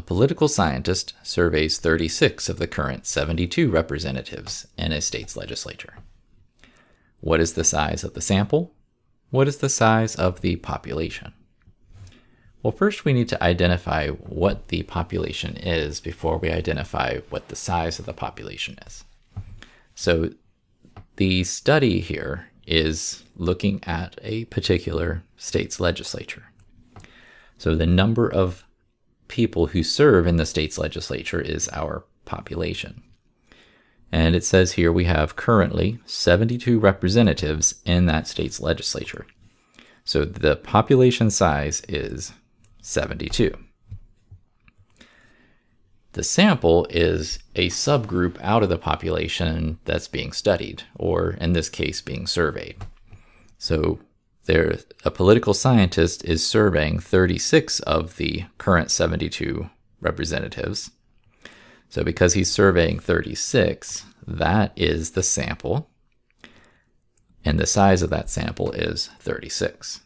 A political scientist surveys 36 of the current 72 representatives in a state's legislature. What is the size of the sample? What is the size of the population? Well, first we need to identify what the population is before we identify what the size of the population is. So the study here is looking at a particular state's legislature. So the number of people who serve in the state's legislature is our population. And it says here we have currently 72 representatives in that state's legislature. So the population size is 72. The sample is a subgroup out of the population that's being studied, or in this case, being surveyed. So there a political scientist is surveying 36 of the current 72 representatives. So because he's surveying 36, that is the sample. And the size of that sample is 36.